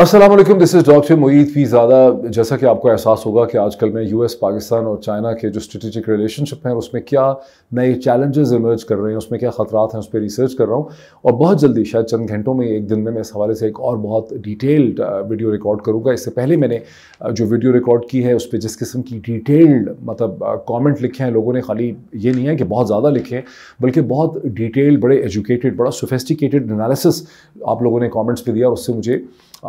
Aslam this is doctor Moid फी ज़्यादा जैसा कि आपको एहसास होगा कि आजकल में यूएस पाकिस्तान और चाइना के जो स्ट्रेटेजिक रिलेशनशिप हैं उसमें क्या नए चैलेंजेस इमर्ज कर रहे हैं उसमें क्या ख़तरात हैं उस पर रिसर्च कर रहा हूँ और बहुत जल्दी शायद चंद घंटों में एक दिन में मैं इस हवाले से एक और बहुत डिटेल्ड वीडियो रिकॉर्ड करूँगा इससे पहले मैंने जो वीडियो रिकॉर्ड की है उस पर जिस किस्म की डिटेल्ड मतलब कॉमेंट लिखे हैं लोगों ने खाली ये नहीं है कि बहुत ज़्यादा लिखे हैं बल्कि बहुत डिटेल्ड बड़े एजुकेटेड बड़ा सोफेस्टिकेटेड एनालिसिस आप लोगों ने कॉमेंट्स पर दिया और उससे मुझे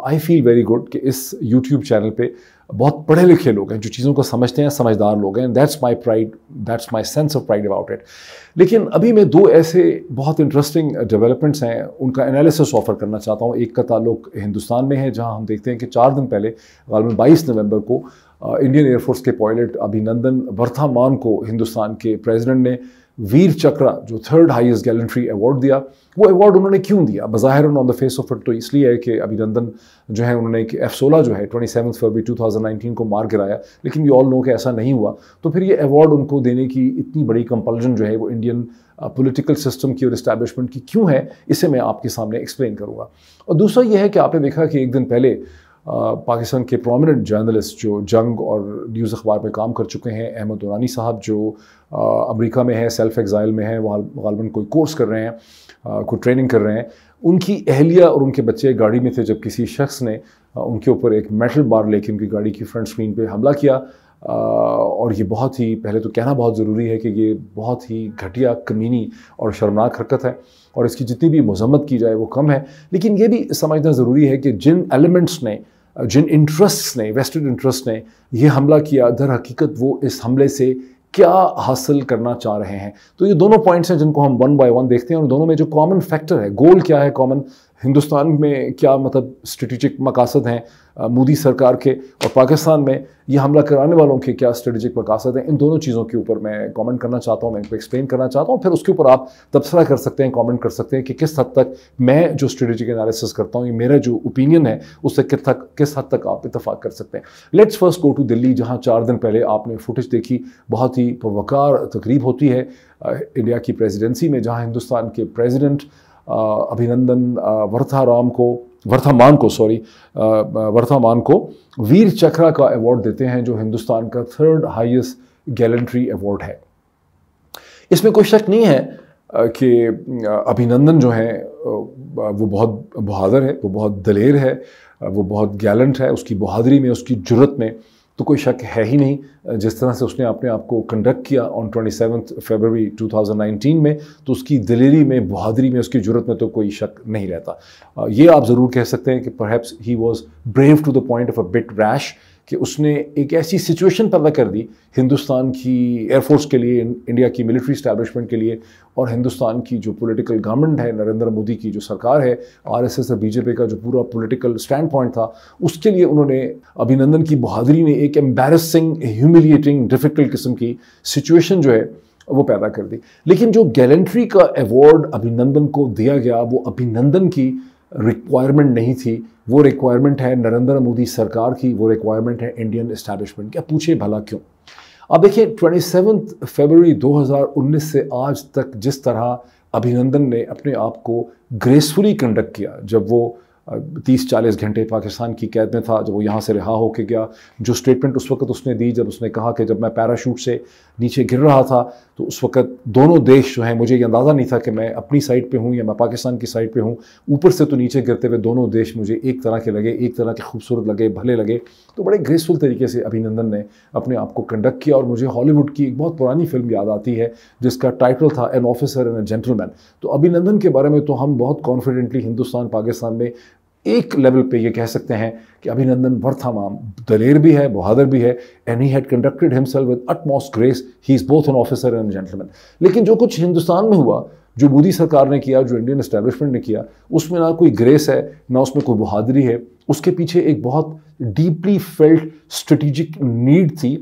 आई फील वेरी गुड कि इस यूट्यूब चैनल पे बहुत पढ़े लिखे लोग हैं जो चीज़ों को समझते हैं समझदार लोग हैं that's my pride that's my sense of pride about it लेकिन अभी मैं दो ऐसे बहुत इंटरेस्टिंग डेवलपमेंट्स हैं उनका एनालिसिस ऑफर करना चाहता हूँ एक का ताल्लुक हिंदुस्तान में है जहाँ हम देखते हैं कि चार दिन पहले गालबन बाईस नवंबर को इंडियन एयरफोर्स के पायलट अभिनंदन वर्थामान को हिंदुस्तान के प्रेजिडेंट ने वीर चक्र जो थर्ड हाईएस्ट गैलेंट्री अवार्ड दिया वो अवार्ड उन्होंने क्यों दिया बाहर on the face of it तो इसलिए है कि अभिनंदन जो है उन्होंने कि एफ सोलह जो है twenty seven February two thousand nineteen को मार गिराया लेकिन यू ऑल नो कि ऐसा नहीं हुआ तो फिर ये अवार्ड उनको देने की इतनी बड़ी कंपल्जन जो है वो इंडियन पोलिटिकल सिस्टम की और इस्टेबलिशमेंट की क्यों है इसे मैं आपके सामने एक्सप्लेन करूँगा और दूसरा यह है कि आपने देखा कि एक दिन पहले पाकिस्तान के प्रोमिनेंट जर्नलिस्ट जो जंग और न्यूज़ अखबार में काम कर चुके हैं अहमद दुरानी साहब जो अमेरिका में है सेल्फ एग्ज़ाइल में है वहाँ गालबन कोई कोर्स कर रहे हैं कोई ट्रेनिंग कर रहे हैं उनकी अहलिया और उनके बच्चे गाड़ी में थे जब किसी शख्स ने उनके ऊपर एक मेटल बार लेके उनकी गाड़ी की फ्रंट स्क्रीन पे हमला किया और ये बहुत ही पहले तो कहना बहुत ज़रूरी है कि ये बहुत ही घटिया कमीनी और शर्मनाक हरकत है और इसकी जितनी भी मजम्मत की जाए वो कम है लेकिन ये भी समझना ज़रूरी है कि जिन एलिमेंट्स ने जिन इंटरेस्ट्स ने वेस्टर्न इंटरेस्ट ने यह हमला किया दर हकीकत वो इस हमले से क्या हासिल करना चाह रहे हैं तो ये दोनों पॉइंट्स हैं जिनको हम वन बाय वन देखते हैं और दोनों में जो कॉमन फैक्टर है गोल क्या है कॉमन हिंदुस्तान में क्या मतलब स्ट्रेटिजिक मकासद हैं मोदी सरकार के और पाकिस्तान में ये हमला कराने वालों के क्या स्ट्रेटिजिक मकासद हैं इन दोनों चीज़ों के ऊपर मैं कमेंट करना चाहता हूँ मैं इनको एक्सप्लेन करना चाहता हूँ फिर उसके ऊपर आप तबसरा कर सकते हैं कमेंट कर सकते हैं कि किस हद तक मैं जो स्ट्रेटिजिक एनालिसिस करता हूँ ये मेरा जो ओपिनियन है उससे किस तक किस हद तक आप इतफाक कर सकते हैं let's first go to Delhi जहाँ चार दिन पहले आपने फुटेज देखी बहुत ही पवकार तकरीब होती है इंडिया की प्रेजिडेंसी में जहाँ हिंदुस्तान के प्रेजिडेंट अभिनंदन वर्था राम को वर्धमान को सॉरी वर्थामान को वीर चक्रा का अवार्ड देते हैं जो हिंदुस्तान का थर्ड हाईएस्ट गैलेंट्री अवार्ड है इसमें कोई शक नहीं है कि अभिनंदन जो है वो बहुत बहादुर है वो बहुत दलेर है वो बहुत गैलेंट है उसकी बहादुरी में उसकी जुरत में तो कोई शक है ही नहीं जिस तरह से उसने अपने आप को कंडक्ट किया on twenty seventh February nineteen में तो उसकी दिलेरी में बहादरी में उसकी जरूरत में तो कोई शक नहीं रहता ये आप ज़रूर कह सकते हैं कि perhaps he was brave to the point of a bit rash कि उसने एक ऐसी सिचुएशन पैदा कर दी हिंदुस्तान की एयरफोर्स के लिए इंडिया की मिलिट्री इस्टेबलिशमेंट के लिए और हिंदुस्तान की जो पॉलिटिकल गवर्नमेंट है नरेंद्र मोदी की जो सरकार है आरएसएस और बीजेपी का जो पूरा पॉलिटिकल स्टैंड पॉइंट था उसके लिए उन्होंने अभिनंदन की बहादुरी ने एक एम्बेरसिंग ह्यूमिलिएटिंग डिफ़िकल्ट किस्म की सिचुएशन जो है वो पैदा कर दी लेकिन जो गैलेंट्री का अवार्ड अभिनंदन को दिया गया वो अभिनंदन की रिक्वायरमेंट नहीं थी वो रिक्वायरमेंट है नरेंद्र मोदी सरकार की वो रिक्वायरमेंट है इंडियन इस्टेब्लिशमेंट क्या पूछे भला क्यों अब देखिए ट्वेंटी फरवरी 2019 से आज तक जिस तरह अभिनंदन ने अपने आप को ग्रेसफुली कंडक्ट किया जब वो तीस चालीस घंटे पाकिस्तान की कैद में था जब वो यहाँ से रिहा होके गया जो स्टेटमेंट उस वक्त उसने दी जब उसने कहा कि जब मैं पैराशूट से नीचे गिर रहा था तो उस वक्त दोनों देश जो हैं मुझे ये अंदाज़ा नहीं था कि मैं अपनी साइड पे हूँ या मैं पाकिस्तान की साइड पे हूँ ऊपर से तो नीचे गिरते हुए दोनों देश मुझे एक तरह के लगे एक तरह के खूबसूरत लगे भले लगे तो बड़े ग्रेसफुल तरीके से अभिनंदन ने अपने आप को कंडक्ट किया और मुझे हॉलीवुड की एक बहुत पुरानी फिल्म याद आती है जिसका टाइटल था an officer and a gentleman तो अभिनंदन के बारे में तो हम बहुत कॉन्फिडेंटली हिंदुस्तान पाकिस्तान में एक लेवल पे ये कह सकते हैं कि अभिनंदन वर्थामाम दलेर भी है बहादुर भी है and he had conducted himself with utmost grace he is both an officer and gentleman लेकिन जो कुछ हिंदुस्तान में हुआ जो मोदी सरकार ने किया जो इंडियन एस्टेब्लिशमेंट ने किया उसमें ना कोई ग्रेस है ना उसमें कोई बहादुरी है उसके पीछे एक बहुत डीपली फेल्ट स्ट्रेटिजिक नीड थी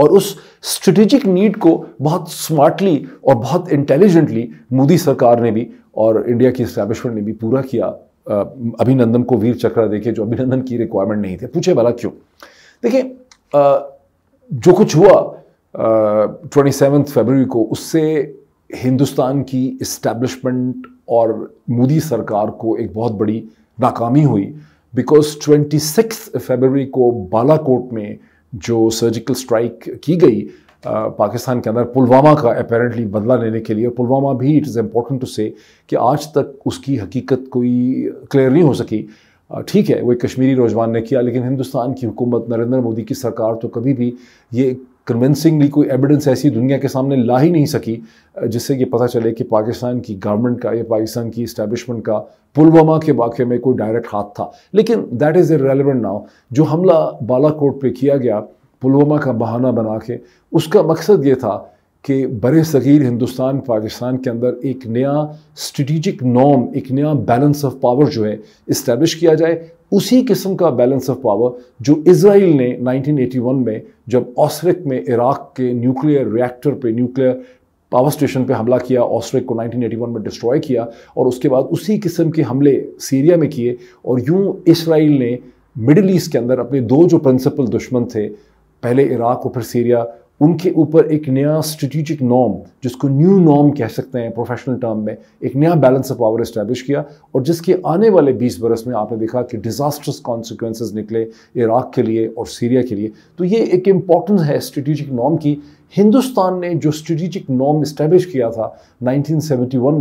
और उस स्ट्रेटेजिक नीड को बहुत स्मार्टली और बहुत इंटेलिजेंटली मोदी सरकार ने भी और इंडिया की इस्टेब्लिशमेंट ने भी पूरा किया अभिनंदन को वीर चक्र देखे जो अभिनंदन की रिक्वायरमेंट नहीं थे पूछे भला क्यों देखिए जो कुछ हुआ ट्वेंटी सेवन फेबररी को उससे हिंदुस्तान की इस्टेब्लिशमेंट और मोदी सरकार को एक बहुत बड़ी नाकामी हुई बिकॉज ट्वेंटी सिक्स फेबररी को बालाकोट में जो सर्जिकल स्ट्राइक की गई पाकिस्तान के अंदर पुलवामा का अपेरेंटली बदला लेने के लिए पुलवामा भी इट इज़ इम्पोर्टेंट टू से कि आज तक उसकी हकीकत कोई क्लियर नहीं हो सकी ठीक है वो एक कश्मीरी नौजवान ने किया लेकिन हिंदुस्तान की हुकूमत नरेंद्र मोदी की सरकार तो कभी भी ये कन्विंसिंगली कोई एविडेंस ऐसी दुनिया के सामने ला ही नहीं सकी जिससे ये पता चले कि पाकिस्तान की गवर्नमेंट का या पाकिस्तान की इस्टेबलिशमेंट का पुलवामा के वाक़े में कोई डायरेक्ट हाथ था लेकिन that is a relevant now जो हमला बालाकोट पर किया गया पुलवामा का बहाना बना के उसका मकसद ये था कि बरे सग़ीर हिंदुस्तान पाकिस्तान के अंदर एक नया स्ट्रेटिजिक नॉम एक नया बैलेंस ऑफ पावर जो है इस्टेब्लिश किया जाए उसी किस्म का बैलेंस ऑफ पावर जो इसराइल ने 1981 में जब ऑस्ट्रिक में इराक़ के न्यूक्लियर रिएक्टर पे न्यूक्लियर पावर स्टेशन पे हमला किया ऑस्ट्रिक को 1981 में डिस्ट्रॉय किया और उसके बाद उसी किस्म के हमले सीरिया में किए और यूँ इसराइल ने मिडिल ईस्ट के अंदर अपने दो जो प्रिंसिपल दुश्मन थे पहले इराक़ और फिर सीरिया उनके ऊपर एक नया स्ट्रेटिजिक नॉर्म जिसको न्यू नॉर्म कह सकते हैं प्रोफेशनल टर्म में एक नया बैलेंस ऑफ पावर इस्टेब्लिश किया और जिसके आने वाले 20 बरस में आपने देखा कि डिज़ास्टर्स कॉन्सिक्वेंसेज निकले इराक़ के लिए और सीरिया के लिए तो ये एक इम्पॉर्टेंस है स्ट्रेटिजिक नॉर्म की हिंदुस्तान ने जो स्ट्रेटिजिक नॉर्म इस्टेब्लिश किया था नाइनटीन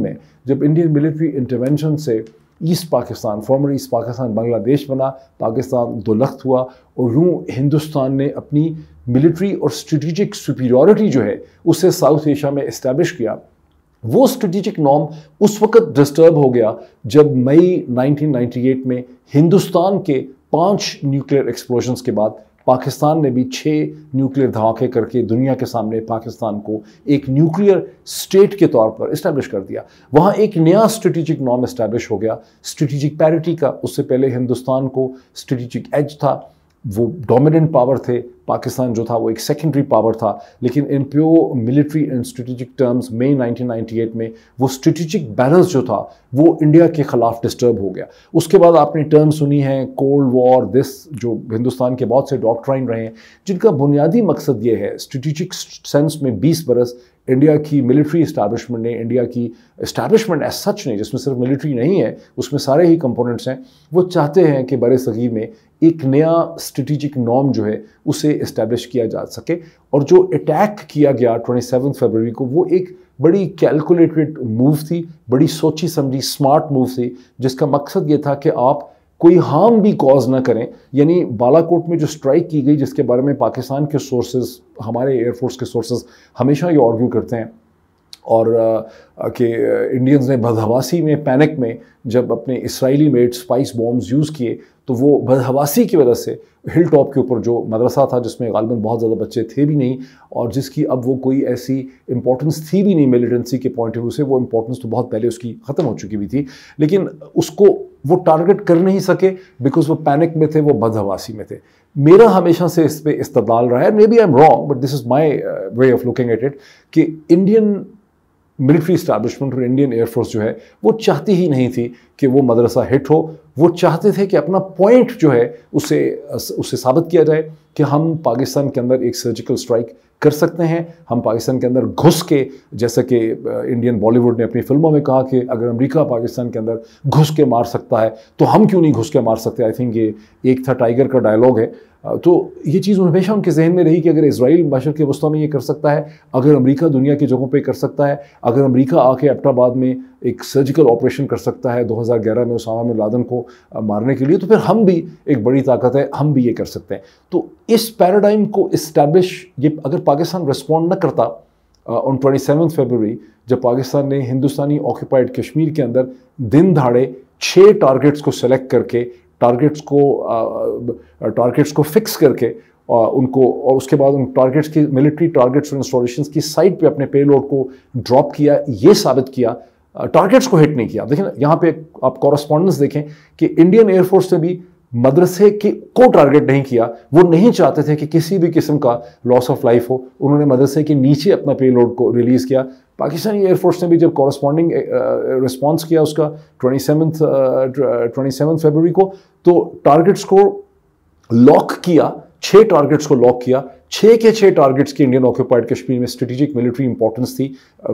में जब इंडियन मिलिट्री इंटरवेंशन से east Pakistan former east Pakistan Bangladesh बना पाकिस्तान दो लख्त हुआ और यूँ हिंदुस्तान ने अपनी मिलिट्री और स्ट्रेटिजिक सुपीरियॉरिटी जो है उसे साउथ एशिया में इस्टेब्लिश किया वो स्ट्रेटिजिक नॉम उस वक्त डिस्टर्ब हो गया जब मई 1998 में हिंदुस्तान के पांच न्यूक्लियर एक्सप्लोजन्स के बाद पाकिस्तान ने भी छः न्यूक्लियर धमाके करके दुनिया के सामने पाकिस्तान को एक न्यूक्लियर स्टेट के तौर पर इस्टेब्लिश कर दिया वहाँ एक नया स्ट्रेटिजिक नॉर्म इस्टेब्लिश हो गया स्ट्रेटिजिक पैरिटी का उससे पहले हिंदुस्तान को स्ट्रेटिजिक एज था वो डोमिनेंट पावर थे पाकिस्तान जो था वो एक सेकेंडरी पावर था लेकिन in pure military and strategic terms मई 1998 में वो स्ट्रेटिजिक बैलेंस जो था वो इंडिया के ख़िलाफ़ डिस्टर्ब हो गया उसके बाद आपने टर्म सुनी है कोल्ड वॉर दिस जो हिंदुस्तान के बहुत से डॉक्ट्राइन रहे हैं जिनका बुनियादी मकसद ये है स्ट्रेटिजिक सेंस में बीस बरस इंडिया की मिलिट्री इस्टबलिशमेंट ने इंडिया की इस्टेबलिशमेंट एज सच ने जिसमें सिर्फ मिलिट्री नहीं है उसमें सारे ही कंपोनेंट्स हैं वो चाहते हैं कि बर सग़ीर में एक नया स्ट्रेटिजिक नॉर्म जो है उसे इस्टेब्लिश किया जा सके और जो अटैक किया गया ट्वेंटी सेवन फरवरी को वो एक बड़ी कैलकुलेटेड मूव थी बड़ी सोची समझी स्मार्ट मूव थी जिसका मकसद ये था कि आप कोई हार्म भी कॉज ना करें यानी बालाकोट में जो स्ट्राइक की गई जिसके बारे में पाकिस्तान के सोर्सेज हमारे एयरफोर्स के सोर्सेज हमेशा ये आर्ग्यू करते हैं और कि इंडियंस ने बदहवासी में पैनिक में जब अपने Israeli made spice bombs use किए तो वो बदहवासी की वजह से हिल टॉप के ऊपर जो मदरसा था जिसमें गालबन बहुत ज़्यादा बच्चे थे भी नहीं और जिसकी अब वो कोई ऐसी इंपॉर्टेंस थी भी नहीं मिलिटेंसी के पॉइंट ऑफ व्यू से वो इंपॉर्टेंस तो बहुत पहले उसकी ख़त्म हो चुकी भी थी लेकिन उसको वो टारगेट कर नहीं सके बिकॉज वो पैनिक में थे वो बदहवासी में थे मेरा हमेशा से इस पर इस्तेदाल रहा है may be I am wrong but this is my way of looking at it कि इंडियन मिलिट्री इस्टेबलिशमेंट और इंडियन एयरफोर्स जो है वो चाहती ही नहीं थी कि वो मदरसा हिट हो वो चाहते थे कि अपना पॉइंट जो है उसे उससे साबित किया जाए कि हम पाकिस्तान के अंदर एक सर्जिकल स्ट्राइक कर सकते हैं हम पाकिस्तान के अंदर घुस के जैसे कि इंडियन बॉलीवुड ने अपनी फिल्मों में कहा कि अगर अमेरिका पाकिस्तान के अंदर घुस के मार सकता है तो हम क्यों नहीं घुस के मार सकते आई थिंक ये एक था टाइगर का डायलॉग है तो ये चीज़ हमेशा उनके जहन में रही कि अगर इसराइल बशर के वस्ती में ये कर सकता है अगर अमरीका दुनिया की जगहों पर कर सकता है अगर अमरीका आके एबटाबाद में एक सर्जिकल ऑपरेशन कर सकता है 2011 में उसामा में लादन को मारने के लिए तो फिर हम भी एक बड़ी ताकत है हम भी ये कर सकते हैं तो इस पैराडाइम को इस्टेब्लिश ये अगर पाकिस्तान रिस्पॉन्ड न करता ऑन ट्वेंटी सेवन फेबररी जब पाकिस्तान ने हिंदुस्तानी ऑक्यूपाइड कश्मीर के अंदर दिन धाड़े छः टारगेट्स को सेलेक्ट करके टारगेट्स को टारगेट्स को फिक्स करके आ, उनको और उसके बाद उन टारगेट्स की मिलिट्री टारगेट्स और इंस्टॉलेशन की साइट पे अपने पेलोड को ड्रॉप किया ये साबित किया टारगेट्स को हिट नहीं किया देखिए देखें यहाँ पे आप कॉरस्पॉन्डेंस देखें कि इंडियन एयरफोर्स ने भी मदरसे के को टारगेट नहीं किया वो नहीं चाहते थे कि किसी भी किस्म का लॉस ऑफ लाइफ हो उन्होंने मदरसे के नीचे अपना पे लोड को रिलीज़ किया पाकिस्तानी एयरफोर्स ने भी जब कॉरस्पॉन्डिंग रिस्पॉन्स किया उसका twenty seventh twenty seven February को तो टारगेट्स को लॉक किया छः टारगेट्स को लॉक किया छः के छः टारगेट्स की इंडियन ऑक्यूपाइड कश्मीर में स्ट्रेटेजिक मिलिट्री इंपॉर्टेंस थी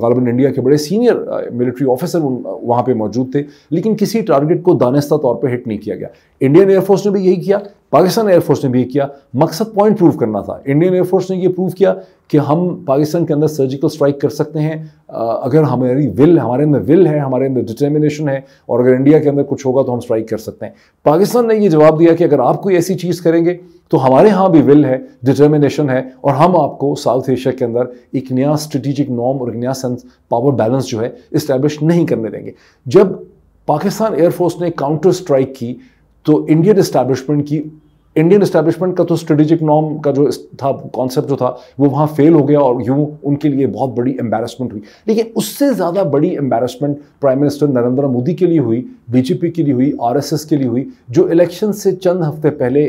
गालबन इंडिया के बड़े सीनियर मिलिट्री ऑफिसर वहाँ पे मौजूद थे लेकिन किसी टारगेट को दानिस्ता तौर पर हिट नहीं किया गया इंडियन एयरफोर्स ने भी यही किया पाकिस्तान एयरफोर्स ने भी किया मकसद पॉइंट प्रूव करना था इंडियन एयरफोर्स ने ये प्रूव किया कि हम पाकिस्तान के अंदर सर्जिकल स्ट्राइक कर सकते हैं अगर हमारी विल हमारे अंदर विल है हमारे अंदर डिटर्मिनेशन है और अगर इंडिया के अंदर कुछ होगा तो हम स्ट्राइक कर सकते हैं पाकिस्तान ने ये जवाब दिया कि अगर आप कोई ऐसी चीज़ करेंगे तो हमारे यहाँ भी विल है डिटर्मिनेशन है और हम आपको साउथ एशिया के अंदर एक नया स्ट्रेटिजिक नॉर्म और एक नया सेंस पावर बैलेंस जो है इस्टेब्लिश नहीं करने देंगे जब पाकिस्तान एयरफोर्स ने काउंटर स्ट्राइक की तो इंडियन इस्टेब्लिशमेंट की इंडियन स्टैब्लिशमेंट का तो स्ट्रेटेजिक नॉर्म का जो था कॉन्सेप्ट जो था वो वहाँ फेल हो गया और यूँ उनके लिए बहुत बड़ी एम्बेरसमेंट हुई लेकिन उससे ज़्यादा बड़ी embarrassment prime minister Narendra Modi के लिए हुई बीजेपी के लिए हुई आरएसएस के लिए हुई जो इलेक्शन से चंद हफ्ते पहले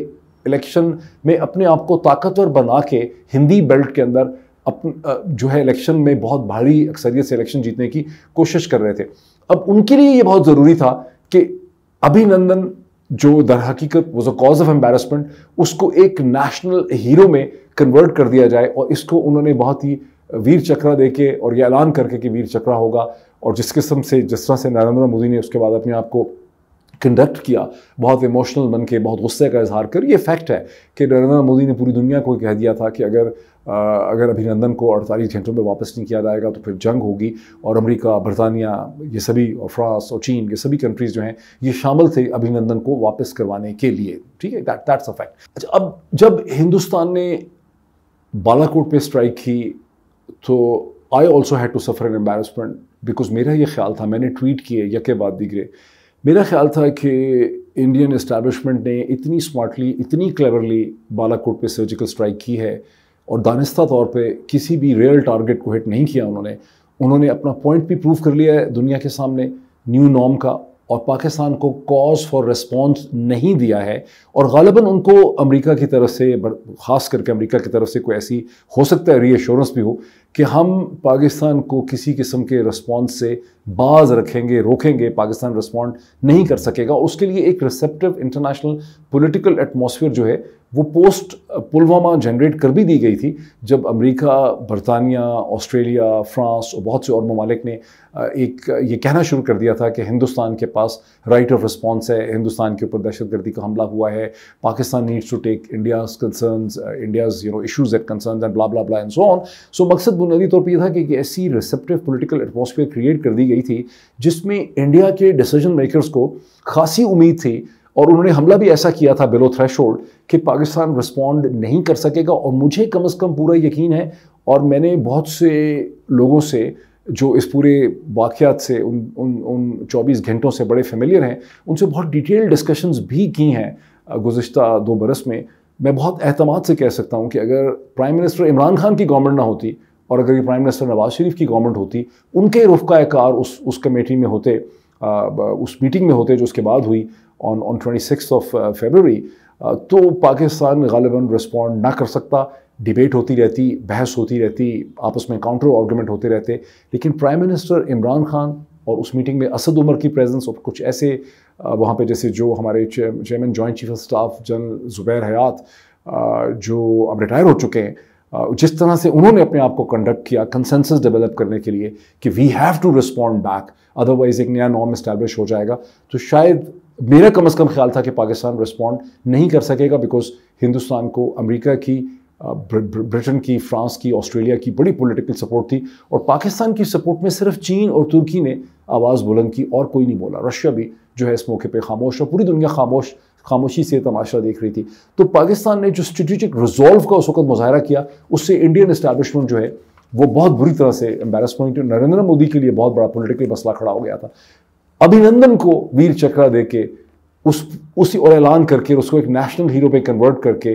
इलेक्शन में अपने आप को ताकतवर बना के हिंदी बेल्ट के अंदर अपन जो है इलेक्शन में बहुत भारी अक्सरियत से इलेक्शन जीतने की कोशिश कर रहे थे अब उनके लिए ये बहुत ज़रूरी था कि अभिनंदन जो दर हकीकत was a cause of embarrassment उसको एक नेशनल हीरो में कन्वर्ट कर दिया जाए और इसको उन्होंने बहुत ही वीर चक्रा दे के और ये ऐलान करके कि वीर चक्रा होगा और जिस किस्म से जिस तरह से नरेंद्र मोदी ने उसके बाद अपने आप को कंडक्ट किया बहुत इमोशनल बन के बहुत गुस्से का इजहार कर ये फैक्ट है कि नरेंद्र मोदी ने पूरी दुनिया को कह दिया था कि अगर आ, अगर अभिनंदन को 48 घंटों में वापस नहीं किया जाएगा तो फिर जंग होगी और अमेरिका बरतानिया ये सभी और फ्रांस और चीन ये सभी कंट्रीज़ जो हैं ये शामिल थे अभिनंदन को वापस करवाने के लिए ठीक है दैट दैट्स अ फैक्ट अच्छा अब जब हिंदुस्तान ने बालाकोट पर स्ट्राइक की तो I also had to suffer an embarrassment because मेरा ये ख्याल था मैंने ट्वीट किए यके बाद दिगरे मेरा ख्याल था कि इंडियन इस्टेबलिशमेंट ने इतनी स्मार्टली इतनी क्लेवरली बालाकोट पे सर्जिकल स्ट्राइक की है और दानिस्ता तौर पे किसी भी रियल टारगेट को हिट नहीं किया उन्होंने उन्होंने अपना पॉइंट भी प्रूव कर लिया है दुनिया के सामने न्यू नॉर्म का और पाकिस्तान को कॉज फॉर रिस्पॉन्स नहीं दिया है और गालबा उनको अमरीका की तरफ से ख़ास करके अमरीका की तरफ से कोई ऐसी हो सकता है रीएश्योरेंस भी हो कि हम पाकिस्तान को किसी किस्म के रिस्पॉन्स से बाज रखेंगे रोकेंगे पाकिस्तान रिस्पॉन्ड नहीं कर सकेगा उसके लिए एक रिसेप्टिव इंटरनेशनल पोलिटिकल एटमोसफियर जो है वो पोस्ट uh, पुलवामा जनरेट कर भी दी गई थी जब अमेरिका बरतानिया ऑस्ट्रेलिया फ्रांस और बहुत से और ममालिक ने uh, एक uh, ये कहना शुरू कर दिया था कि हिंदुस्तान के पास राइट ऑफ रिस्पॉन्स है हिंदुस्तान के ऊपर दहशतगर्दी का हमला हुआ है Pakistan needs to take India's concerns India's you know issues at concern and bla bla bla and so on so मकसद बुनियादी तौर पर यह था कि ऐसी रिसेप्टिव पोलिटिकल एटमोसफियर क्रिएट कर दी गई थी जिसमें इंडिया के डिसीजन मेकरस को खासी उम्मीद थी और उन्होंने हमला भी ऐसा किया था बिलो थ्रेश कि पाकिस्तान रिस्पॉन्ड नहीं कर सकेगा और मुझे कम अज़ कम पूरा यकीन है और मैंने बहुत से लोगों से जो इस पूरे वाक़ात से उन उन उन चौबीस घंटों से बड़े फेमिलियर हैं उनसे बहुत डिटेल डिस्कशंस भी की हैं गुज्त दो बरस में मैं बहुत अहतमाद से कह सकता हूँ कि अगर प्राइम मिनिस्टर इमरान खान की गवर्नमेंट ना होती और अगर ये प्राइम मिनिस्टर नवाज शरीफ की गवर्नमेंट होती उनके कार उस उस कमेटी में होते उस मीटिंग में होते जो उसके बाद हुई on, on 26th of uh, February, uh, तो पाकिस्तान गालिबा रिस्पॉन्ड ना कर सकता डिबेट होती रहती बहस होती रहती आपस में काउंटर आर्गूमेंट होते रहते लेकिन प्राइम मिनिस्टर इमरान खान और उस मीटिंग में असद उमर की प्रेजेंस और कुछ ऐसे uh, वहाँ पे जैसे जो हमारे chairman joint chief of staff general Zubair Hayat जो अब रिटायर हो चुके हैं जिस तरह से उन्होंने अपने आप को कंडक्ट किया कंसेंसस डेवलप करने के लिए कि we have to respond back otherwise एक नया नॉर्म इस्टेब्लिश हो जाएगा तो शायद मेरा कम अज़ कम ख्याल था कि पाकिस्तान रिस्पॉन्ड नहीं कर सकेगा बिकॉज हिंदुस्तान को अमेरिका की ब्रिटेन की फ्रांस की ऑस्ट्रेलिया की बड़ी पॉलिटिकल सपोर्ट थी और पाकिस्तान की सपोर्ट में सिर्फ चीन और तुर्की ने आवाज़ बुलंद की और कोई नहीं बोला रशिया भी जो है इस मौके पे खामोश और पूरी दुनिया खामोश खामोशी से तमाशा देख रही थी तो पाकिस्तान ने जो स्ट्रेटिजिक रिजॉल्व का उस वक्त मुजाहरा किया उससे इंडियन इस्टेबलिशमेंट जो है वो बहुत बुरी तरह से एम्बेरसमेंट नरेंद्र मोदी के लिए बहुत बड़ा पोलिटिकल मसला खड़ा हो गया था अभिनंदन को वीर चक्रा दे के उस उसी और ऐलान करके उसको एक नेशनल हीरो पे कन्वर्ट करके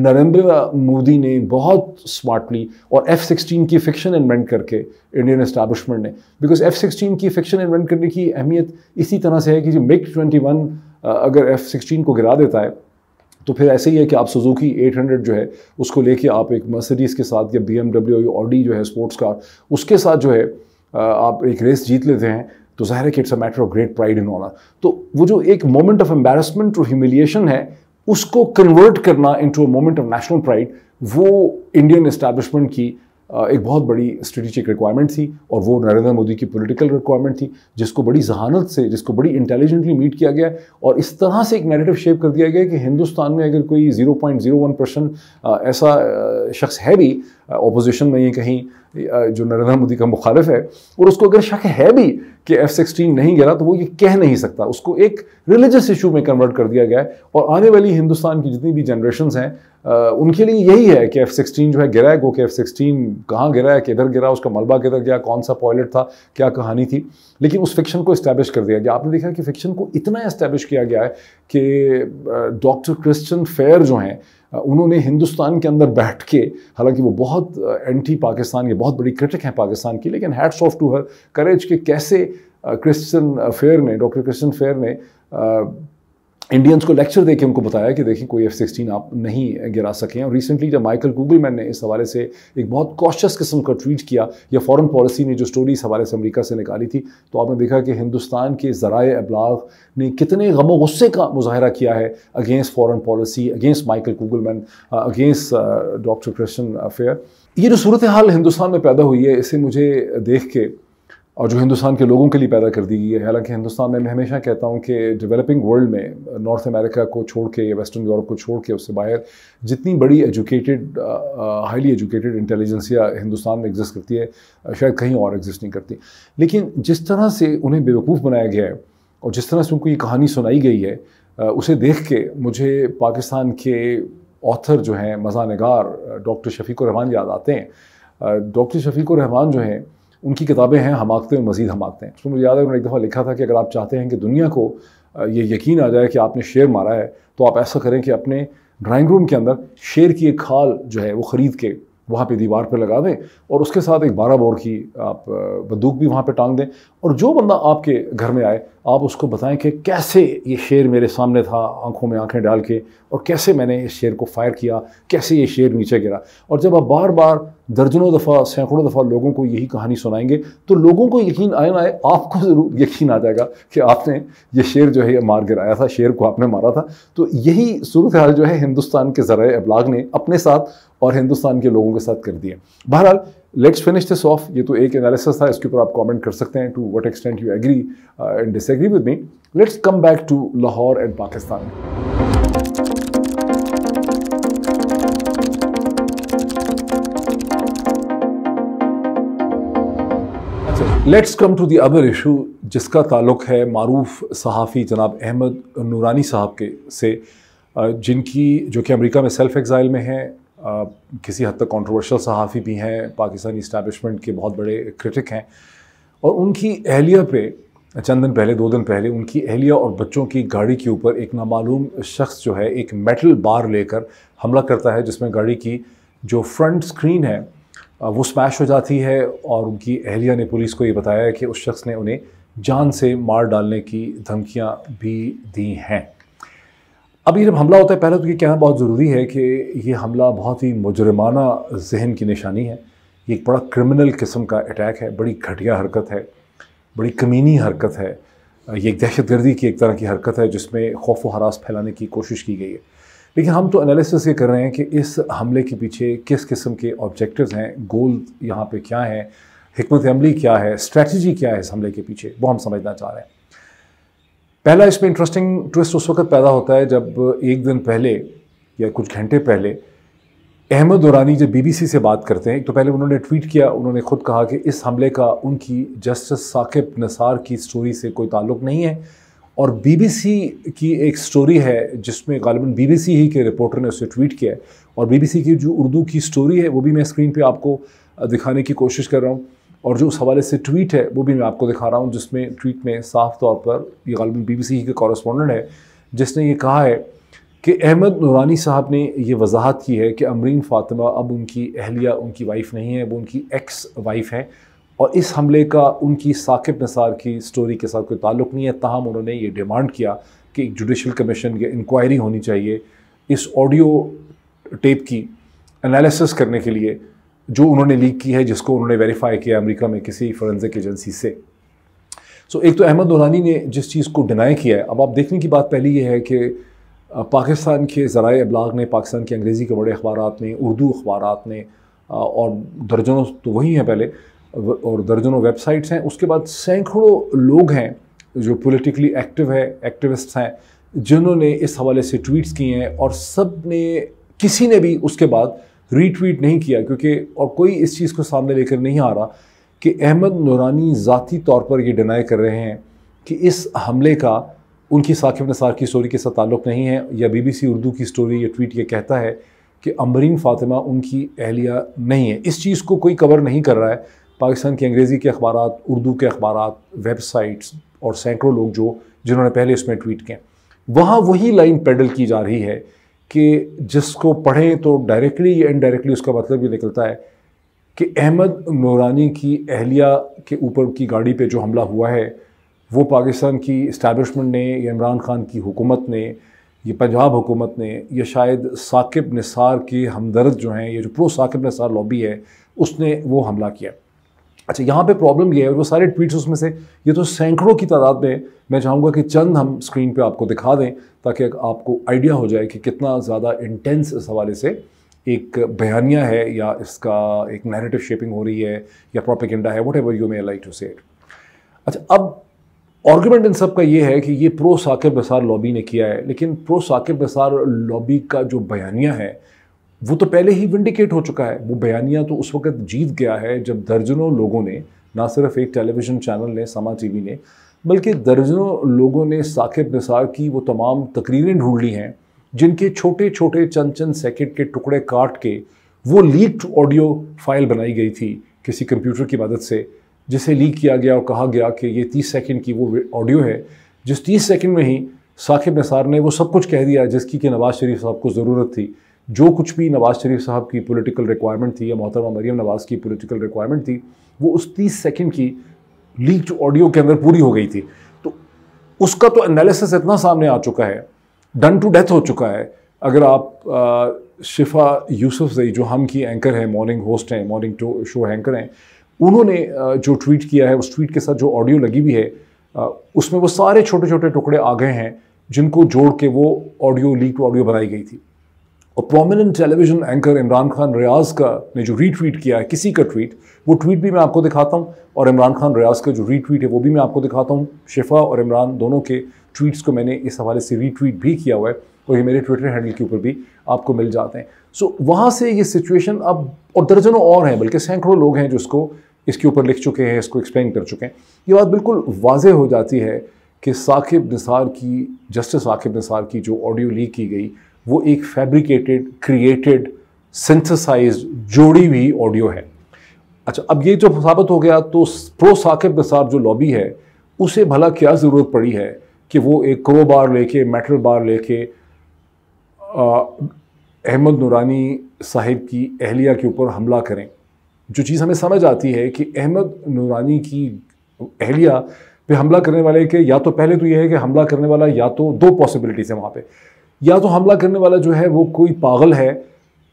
नरेंद्र मोदी ने बहुत स्मार्टली और एफ सिक्सटीन की फिक्शन इन्वेंट करके इंडियन इस्टेबलिशमेंट ने बिकॉज एफ सिक्सटीन की फिक्शन इन्वेंट करने की अहमियत इसी तरह से है कि जो मेक ट्वेंटी वन अगर एफ सिक्सटीन को गिरा देता है तो फिर ऐसे ही है कि आप सुजुकी 800 जो है उसको लेके आप एक मर्सिडीज़ के साथ या बी एम डब्ल्यू ऑडी जो है स्पोर्ट्स कार उसके साथ जो है आप एक रेस जीत लेते हैं तो जाहिर है कि it's a matter of great pride in honour तो वो जो एक moment of embarrassment to humiliation है उसको कन्वर्ट करना into a moment of national pride वो इंडियन इस्टेब्लिशमेंट की uh, एक बहुत बड़ी स्ट्रेटिजिक रिक्वायरमेंट थी और वो नरेंद्र मोदी की पॉलिटिकल रिक्वायरमेंट थी जिसको बड़ी जहानत से जिसको बड़ी इंटेलिजेंटली मीट किया गया और इस तरह से एक नैरेटिव शेप कर दिया गया कि हिंदुस्तान में अगर कोई 0.01 परसेंट uh, ऐसा uh, शख्स है भी अपोजिशन में ये कहीं जो नरेंद्र मोदी का मुखालिफ है और उसको अगर शक है भी कि एफ सिक्सटीन नहीं गिरा तो वो ये कह नहीं सकता उसको एक रिलीजियस इशू में कन्वर्ट कर दिया गया है और आने वाली हिंदुस्तान की जितनी भी जनरेशन हैं उनके लिए यही है कि एफ सिक्सटीन जो है गिरा है गो कि एफ सिक्सटीन कहाँ गिरा है किधर गिरा उसका मलबा किधर गया कौन सा पॉयलट था क्या कहानी थी लेकिन उस फिक्शन को इस्टेब्लिश कर दिया गया आपने देखा कि फिक्शन को इतना इस्टेब्लिश किया गया है कि डॉक्टर क्रिश्चन फेयर जो हैं उन्होंने हिंदुस्तान के अंदर बैठ के हालांकि वो बहुत एंटी पाकिस्तान के बहुत बड़ी क्रिटिक हैं पाकिस्तान की लेकिन hats off to her courage के कैसे क्रिश्चियन फेयर ने डॉक्टर क्रिश्चियन फेयर ने इंडियंस को लेक्चर देके उनको बताया कि देखिए कोई एफ सिक्सटीन आप नहीं गिरा सके और रिसेंटली जब माइकल गूगल मैन ने इस हवाले से एक बहुत कॉशस किस्म का ट्वीट किया या फॉरेन पॉलिसी ने जो स्टोरी इस हवाले से अमेरिका से निकाली थी तो आपने देखा कि हिंदुस्तान के ज़राए अबलाग ने कितने गम गुस्से का मुजाहरा किया है against foreign policy against Michael Kugelman against doctor Christine Fair ये जो सूरत हाल हिंदुस्तान में पैदा हुई है इसे मुझे देख के और जो हिंदुस्तान के लोगों के लिए पैदा कर दी गई है हालांकि हिंदुस्तान में मैं हमेशा कहता हूँ कि डेवलपिंग वर्ल्ड में नॉर्थ अमेरिका को छोड़ के या वेस्टर्न यूरोप को छोड़ के उससे बाहर जितनी बड़ी educated highly educated intelligentsia Hindustan में एग्जिस्ट करती है शायद कहीं और एग्जिस्ट नहीं करती लेकिन जिस तरह से उन्हें बेवकूफ़ बनाया गया है और जिस तरह से उनको ये कहानी सुनाई गई है उसे देख के मुझे पाकिस्तान के ऑथर जो हैं मज़ा नगार डॉक्टर शफीक रहमान याद आते हैं डॉक्टर शफीक रहमान जो हैं उनकी किताबें हैं हमाकते हैं मज़ीद हमाकते हैं उसमें मुझे याद है उन्होंने एक दफ़ा लिखा था कि अगर आप चाहते हैं कि दुनिया को ये यकीन आ जाए कि आपने शेर मारा है तो आप ऐसा करें कि अपने ड्राइंग रूम के अंदर शेर की एक खाल जो है वो ख़रीद के वहाँ पे दीवार पे लगा दें और उसके साथ एक बारह बोर की आप बंदूक भी वहाँ पे टांग दें और जो बंदा आपके घर में आए आप उसको बताएं कि कैसे ये शेर मेरे सामने था आंखों में आंखें डाल के और कैसे मैंने इस शेर को फायर किया कैसे ये शेर नीचे गिरा और जब आप बार बार दर्जनों दफ़ा सैकड़ों दफ़ा लोगों को यही कहानी सुनाएंगे तो लोगों को यकीन आए ना आए आपको ज़रूर यकीन आ जाएगा कि आपने ये शेर जो है मार गिराया था शेर को आपने मारा था तो यही सूरत हाल जो है हिंदुस्तान के ज़रा अबलाग ने अपने साथ और हिंदुस्तान के लोगों के साथ कर दिया बहरहाल लेट्स फिनिश दिस ऑफ ये तो एक एनालिसिस था इसके ऊपर आप कमेंट कर सकते हैं to what extent you agree and disagree with me let's come back to Lahore and Pakistan let's come to the other issue जिसका ताल्लुक है मारूफ सहाफ़ी जनाब अहमद नूरानी साहब के से uh, जिनकी जो कि अमेरिका में सेल्फ़ एग्ज़ाइल में हैं किसी हद तक कंट्रोवर्शियल सहाफ़ी भी हैं पाकिस्तानी इस्टेबलिशमेंट के बहुत बड़े क्रिटिक हैं और उनकी अहलिया पे चंद दिन पहले दो दिन पहले उनकी अहलिया और बच्चों की गाड़ी के ऊपर एक नामालूम शख्स जो है एक मेटल बार लेकर हमला करता है जिसमें गाड़ी की जो फ्रंट स्क्रीन है वो स्मैश हो जाती है और उनकी अहलिया ने पुलिस को ये बताया कि उस शख्स ने उन्हें जान से मार डालने की धमकियाँ भी दी हैं अब ये जब हमला होता है पहले तो ये कहना बहुत ज़रूरी है कि ये हमला बहुत ही मुजरमाना जहन की निशानी है ये एक बड़ा क्रिमिनल किस्म का अटैक है बड़ी घटिया हरकत है बड़ी कमीनी हरकत है ये एक दहशत गर्दी की एक तरह की हरकत है जिसमें खौफ व हरास फैलाने की कोशिश की गई है लेकिन हम तो एनालिसिस ये कर रहे हैं कि इस हमले के पीछे किस किस्म के ऑब्जेक्टिव्स हैं गोल यहाँ पे क्या हैं हमत अमली क्या है स्ट्रेटजी क्या है इस हमले के पीछे वो हम समझना चाह रहे हैं पहला इसमें इंटरेस्टिंग ट्विस्ट उस वक्त पैदा होता है जब एक दिन पहले या कुछ घंटे पहले अहमद दुरानी जब बीबीसी से बात करते हैं तो पहले उन्होंने ट्वीट किया उन्होंने खुद कहा कि इस हमले का उनकी जस्टिस साकिब नसार की स्टोरी से कोई ताल्लुक नहीं है और बीबीसी की एक स्टोरी है जिसमें गालिबा बीबीसी ही के रिपोर्टर ने उसे ट्वीट किया है और बीबीसी की जो उर्दू की स्टोरी है वो भी मैं स्क्रीन पर आपको दिखाने की कोशिश कर रहा हूँ और जो उस हवाले से ट्वीट है वो भी मैं आपको दिखा रहा हूँ जिसमें ट्वीट में साफ तौर पर ये गालबन बी बी सी का कॉरस्पॉन्डेंट है जिसने ये कहा है कि अहमद नूरानी साहब ने यह वजाहत की है कि अमरीन फ़ातिमा अब उनकी अहलिया उनकी वाइफ नहीं है वो उनकी एक्स वाइफ हैं और इस हमले का उनकी साकिब निसार की स्टोरी के साथ कोई ताल्लुक नहीं है तहम उन्होंने ये डिमांड किया कि एक जुडिशल कमीशन की इंक्वायरी होनी चाहिए इस ऑडियो टेप की एनालिसिस करने के लिए जो उन्होंने लीक की है जिसको उन्होंने वेरीफाई किया अमेरिका में किसी फॉरेंसिक एजेंसी से सो so, एक तो अहमद दुल्हानी ने जिस चीज़ को डिनाई किया है अब आप देखने की बात पहली ये है कि पाकिस्तान के ज़रा अबलाग ने पाकिस्तान के अंग्रेज़ी के बड़े अखबार ने उर्दू अखबार ने और दर्जनों तो वही हैं पहले और दर्जनों वेबसाइट्स हैं उसके बाद सैकड़ों लोग हैं जो पोलिटिकली एक्टिव है एक्टिविस्ट हैं जिन्होंने इस हवाले से ट्वीट्स किए हैं और सब ने किसी ने भी उसके बाद रीट्वीट नहीं किया क्योंकि और कोई इस चीज़ को सामने लेकर नहीं आ रहा कि अहमद नूरानी ज़ाती तौर पर ये डिनाई कर रहे हैं कि इस हमले का उनकी साकिब नसार की स्टोरी के साथ ताल्लुक़ नहीं है या बीबीसी उर्दू की स्टोरी या ट्वीट ये कहता है कि अम्बरीन फ़ातिमा उनकी अहलिया नहीं है इस चीज़ को कोई कवर नहीं कर रहा है पाकिस्तान के अंग्रेज़ी के अखबार उर्दू के अखबार वेबसाइट्स और सैकड़ों लोग जो जिन्होंने पहले इसमें ट्वीट किए वहाँ वही लाइन पेडल की जा रही है कि जिसको पढ़ें तो डायरेक्टली या इनडायरेक्टली उसका मतलब ये निकलता है कि अहमद नौरानी की अहलिया के ऊपर की गाड़ी पे जो हमला हुआ है वो पाकिस्तान की इस्टेबलिशमेंट ने या इमरान खान की हुकूमत ने ये पंजाब हुकूमत ने या शायद साकिब निसार के हमदर्द जो हैं ये जो प्रो साकिब निसार लॉबी है उसने वो हमला किया अच्छा यहाँ पे प्रॉब्लम ये है वो सारे ट्वीट्स उसमें से ये तो सैकड़ों की तादाद में मैं चाहूँगा कि चंद हम स्क्रीन पे आपको दिखा दें ताकि आपको आइडिया हो जाए कि कितना ज़्यादा इंटेंस इस हवाले से एक बयानिया है या इसका एक नैरेटिव शेपिंग हो रही है या प्रोपिकेंडा है whatever you may like to say अच्छा अब आर्गूमेंट इन सब का ये है कि ये प्रो साकिब बसार लॉबी ने किया है लेकिन प्रो साकिब बसार लॉबी का जो बयानिया है वो तो पहले ही विंडिकेट हो चुका है वो बयानियाँ तो उस वक्त जीत गया है जब दर्जनों लोगों ने ना सिर्फ एक टेलीविज़न चैनल ने समा टीवी ने बल्कि दर्जनों लोगों ने साकिब निसार की वो तमाम तकरीरें ढूंढ ली हैं जिनके छोटे छोटे चंद चंद सेकेंड के टुकड़े काट के वो लीक्ड ऑडियो फाइल बनाई गई थी किसी कंप्यूटर की मदद से जिसे लीक किया गया और कहा गया कि ये तीस सेकेंड की वो ऑडियो है जिस तीस सेकेंड में ही साकिब निसार ने वो सब कुछ कह दिया जिसकी कि नवाज़ शरीफ साहब को ज़रूरत थी जो कुछ भी नवाज़ शरीफ साहब की पॉलिटिकल रिक्वायरमेंट थी या मोहतरमा मरीम नवाज़ की पॉलिटिकल रिक्वायरमेंट थी वो उस तीस सेकंड की लीक ऑडियो के अंदर पूरी हो गई थी तो उसका तो एनालिसिस इतना सामने आ चुका है डन टू डेथ हो चुका है अगर आप आ, शिफा यूसुफ जई जो हम की एंकर हैं मॉर्निंग होस्ट हैं मॉर्निंग टो शो एंकर हैं उन्होंने जो ट्वीट किया है उस ट्वीट के साथ जो ऑडियो लगी हुई है उसमें वो सारे छोटे छोटे टुकड़े आ गए हैं जिनको जोड़ के वो ऑडियो लीक ऑडियो बनाई गई थी और prominent television anchor Imran Khan Riaz का ने जो रीट्वीट किया है किसी का ट्वीट वो ट्वीट भी मैं आपको दिखाता हूँ और इमरान खान रियाज का जो रीट्वीट है वो भी मैं आपको दिखाता हूँ शिफा और इमरान दोनों के ट्वीट्स को मैंने इस हवाले से रीट्वीट भी किया हुआ है और ये मेरे ट्विटर हैंडल के ऊपर भी आपको मिल जाते हैं सो so, वहाँ से ये सिचुएशन अब और दर्जनों और हैं बल्कि सैकड़ों लोग हैं जो इसको इसके ऊपर लिख चुके हैं इसको एक्सप्लेन कर चुके हैं ये बात बिल्कुल वाज हो जाती है कि साकिब निसार की जस्टिस साकिब निसार की जो ऑडियो लीक की गई वो एक फैब्रिकेटेड क्रिएटेड सिंथेसाइज जोड़ी हुई ऑडियो है अच्छा अब ये जब साबित हो गया तो प्रो साकिब साथ जो लॉबी है उसे भला क्या ज़रूरत पड़ी है कि वो एक क्रो बार लेके मेटल बार लेके अहमद नूरानी साहिब की अहलिया के ऊपर हमला करें जो चीज़ हमें समझ आती है कि अहमद नूरानी की अहलिया पे हमला करने वाले के या तो पहले तो यह है कि हमला करने वाला या तो दो पॉसिबिलिटीज़ हैं वहाँ पे या तो हमला करने वाला जो है वो कोई पागल है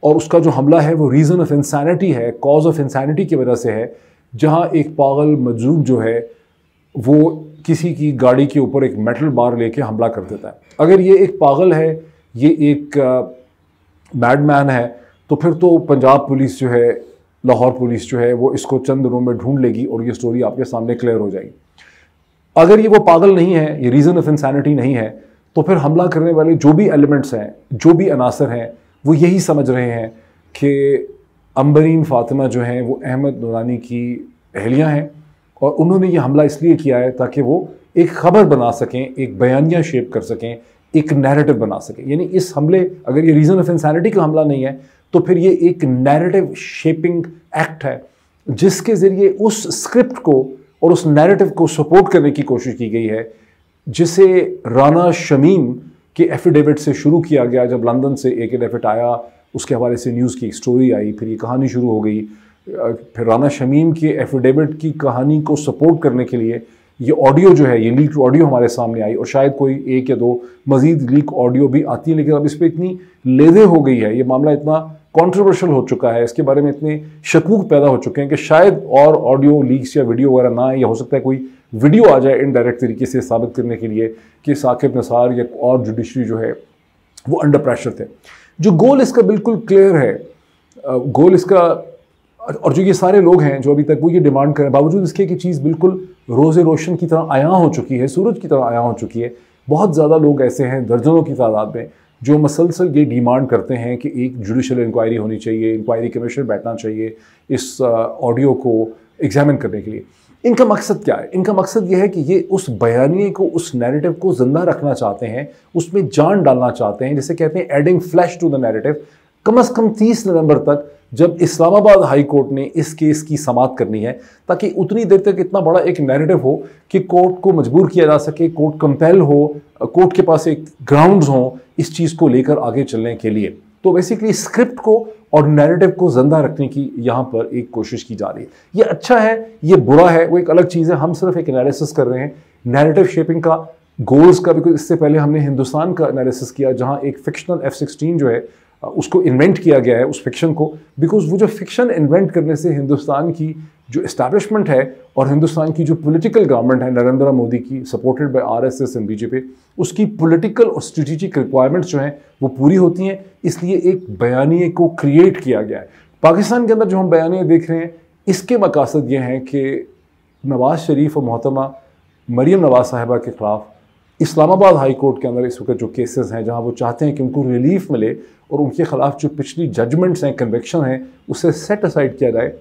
और उसका जो हमला है वो रीज़न ऑफ इंसानिटी है कॉज ऑफ इंसानिटी की वजह से है जहाँ एक पागल मजूब जो है वो किसी की गाड़ी के ऊपर एक मेटल बार लेके हमला कर देता है अगर ये एक पागल है ये एक बैडमैन है तो फिर तो पंजाब पुलिस जो है लाहौर पुलिस जो है वो इसको चंद दिनों में ढूंढ लेगी और ये स्टोरी आपके सामने क्लियर हो जाएगी अगर ये वो पागल नहीं है ये रीज़न ऑफ इंसानिटी नहीं है तो फिर हमला करने वाले जो भी एलिमेंट्स हैं जो भी अनासर हैं वो यही समझ रहे हैं कि अम्बरीन फातिमा जो हैं वो अहमद नूरानी की अहलियाँ हैं और उन्होंने ये हमला इसलिए किया है ताकि वो एक खबर बना सकें एक बयानिया शेप कर सकें एक नैरेटिव बना सकें यानी इस हमले अगर ये रीज़न ऑफ इंसानिटी का हमला नहीं है तो फिर ये एक नैरेटिव शेपिंग एक्ट है जिसके ज़रिए उस स्क्रिप्ट को और उस नैरेटिव को सपोर्ट करने की कोशिश की गई है जिसे राना शमीम के एफिडेविट से शुरू किया गया जब लंदन से एक एफिडेविट आया उसके हवाले से न्यूज़ की स्टोरी आई फिर ये कहानी शुरू हो गई फिर राना शमीम के एफिडेविट की कहानी को सपोर्ट करने के लिए ये ऑडियो जो है ये लीक ऑडियो हमारे सामने आई और शायद कोई एक या दो मज़ीद लीक ऑडियो भी आती है लेकिन अब इस पर इतनी लेदे हो गई है ये मामला इतना कॉन्ट्रोवर्शल हो चुका है इसके बारे में इतने शकूक पैदा हो चुके हैं कि शायद और ऑडियो लीक्स या वीडियो वगैरह ना आए या हो सकता है कोई वीडियो आ जाए इनडायरेक्ट तरीके से साबित करने के लिए कि साकिब नसार या और जुडिशरी जो है वो अंडर प्रेशर थे जो गोल इसका बिल्कुल क्लियर है गोल इसका और जो ये सारे लोग हैं जो अभी तक वो ये डिमांड कर रहे हैं बावजूद इसके कि चीज़ बिल्कुल रोज़ रोशन की तरह आया हो चुकी है सूरज की तरह आया हो चुकी है बहुत ज़्यादा लोग ऐसे हैं दर्जनों की तादाद में जो मसलसल ये डिमांड करते हैं कि एक जुडिशल इंक्वायरी होनी चाहिए इंक्वायरी कमीशन बैठना चाहिए इस ऑडियो uh, को एग्जामिन करने के लिए इनका मकसद क्या है इनका मकसद यह है कि ये उस बयानी को उस नैरेटिव को ज़िंदा रखना चाहते हैं उसमें जान डालना चाहते हैं जिसे कहते हैं adding flesh to the narrative कम अज़ कम तीस नवंबर तक जब इस्लामाबाद हाई कोर्ट ने इस केस की समाप्त करनी है ताकि उतनी देर तक इतना बड़ा एक नैरेटिव हो कि कोर्ट को मजबूर किया जा सके कोर्ट कंपेल हो कोर्ट के पास एक ग्राउंड्स हों इस चीज़ को लेकर आगे चलने के लिए तो बेसिकली स्क्रिप्ट को और नैरेटिव को जिंदा रखने की यहाँ पर एक कोशिश की जा रही है ये अच्छा है ये बुरा है वो एक अलग चीज़ है हम सिर्फ एक एनालिसिस कर रहे हैं नैरेटिव शेपिंग का गोल्स का बिकॉज इससे पहले हमने हिंदुस्तान का एनालिसिस किया जहाँ एक फिक्शनल एफ सिक्सटीन जो है उसको इन्वेंट किया गया है उस फिक्शन को बिकॉज वो जो फिक्शन इन्वेंट करने से हिंदुस्तान की जो इस्टेब्लिशमेंट है और हिंदुस्तान की जो पॉलिटिकल गवर्नमेंट है नरेंद्र मोदी की supported by RSS and BJP उसकी पॉलिटिकल और स्ट्रेटिजिक रिक्वायरमेंट्स जो हैं वो पूरी होती हैं इसलिए एक बयानिए को क्रिएट किया गया है पाकिस्तान के अंदर जो हम बयानिए देख रहे हैं इसके मकासद ये हैं कि नवाज़ शरीफ और मोहतमा मरीम नवाज़ साहिबा के ख़िलाफ़ इस्लामाबाद हाई कोर्ट के अंदर इस वक्त जो केसेस हैं जहां वो चाहते हैं कि उनको रिलीफ मिले और उनके खिलाफ जो पिछली जजमेंट्स हैं कन्वेक्शन हैं उसे सेट असाइड किया जाए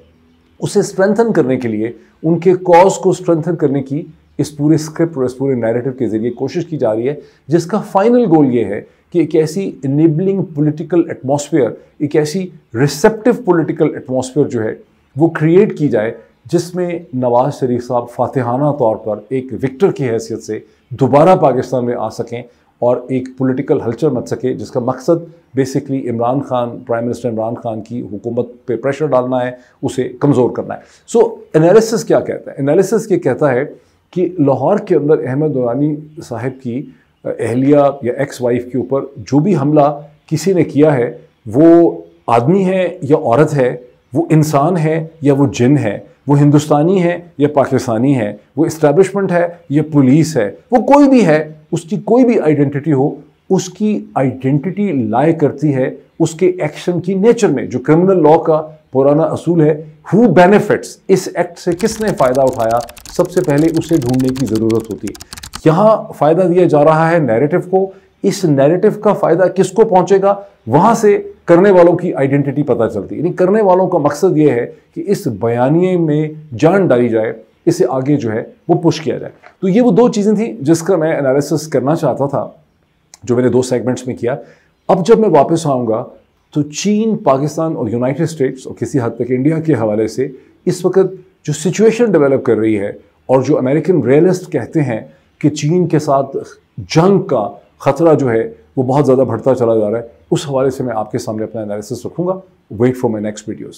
उसे स्ट्रेंथन करने के लिए उनके कॉज को स्ट्रेंथन करने की इस पूरे स्क्रिप्ट और इस पूरे नैरेटिव के जरिए कोशिश की जा रही है जिसका फाइनल गोल ये है कि एक ऐसी इनेबलिंग पॉलिटिकल एटमॉस्फेयर एक ऐसी रिसेप्टिव पॉलिटिकल एटमॉस्फेयर जो है वो क्रिएट की जाए जिसमें नवाज शरीफ साहब फातिहाना तौर पर एक विक्टर की हैसियत से दोबारा पाकिस्तान में आ सकें और एक पॉलिटिकल हलचल मच सके जिसका मकसद basically Imran Khan prime minister Imran Khan की हुकूमत पे प्रेशर डालना है उसे कमज़ोर करना है सो so, एनालिसिस क्या कहता है एनालिसिस ये कहता है कि लाहौर के अंदर अहमद दुरानी साहब की अहलिया या एक्स वाइफ के ऊपर जो भी हमला किसी ने किया है वो आदमी है या औरत है वो इंसान है या वो जिन है वो हिंदुस्तानी है या पाकिस्तानी है वो इस्टेब्लिशमेंट है या पुलिस है वो कोई भी है उसकी कोई भी आइडेंटिटी हो उसकी आइडेंटिटी लाए करती है उसके एक्शन की नेचर में जो क्रिमिनल लॉ का पुराना असूल है हु बेनिफिट्स इस एक्ट से किसने फ़ायदा उठाया सबसे पहले उसे ढूंढने की ज़रूरत होती है यहाँ फ़ायदा दिया जा रहा है नैरेटिव को इस नैरेटिव का फ़ायदा किसको पहुँचेगा वहाँ से करने वालों की आइडेंटिटी पता चलती है यानी करने वालों का मकसद ये है कि इस बयानिए में जान डाली जाए इसे आगे जो है वो पुश किया जाए तो ये वो दो चीज़ें थी जिसका मैं एनालिसिस करना चाहता था जो मैंने दो सेगमेंट्स में किया अब जब मैं वापस आऊँगा तो चीन पाकिस्तान और यूनाइटेड स्टेट्स और किसी हद तक इंडिया के हवाले से इस वक्त जो सिचुएशन डेवलप कर रही है और जो अमेरिकन रियलिस्ट कहते हैं कि चीन के साथ जंग का ख़तरा जो है वो बहुत ज़्यादा बढ़ता चला जा रहा है उस हवाले से मैं आपके सामने अपना एनालिसिस रखूंगा wait for my next videos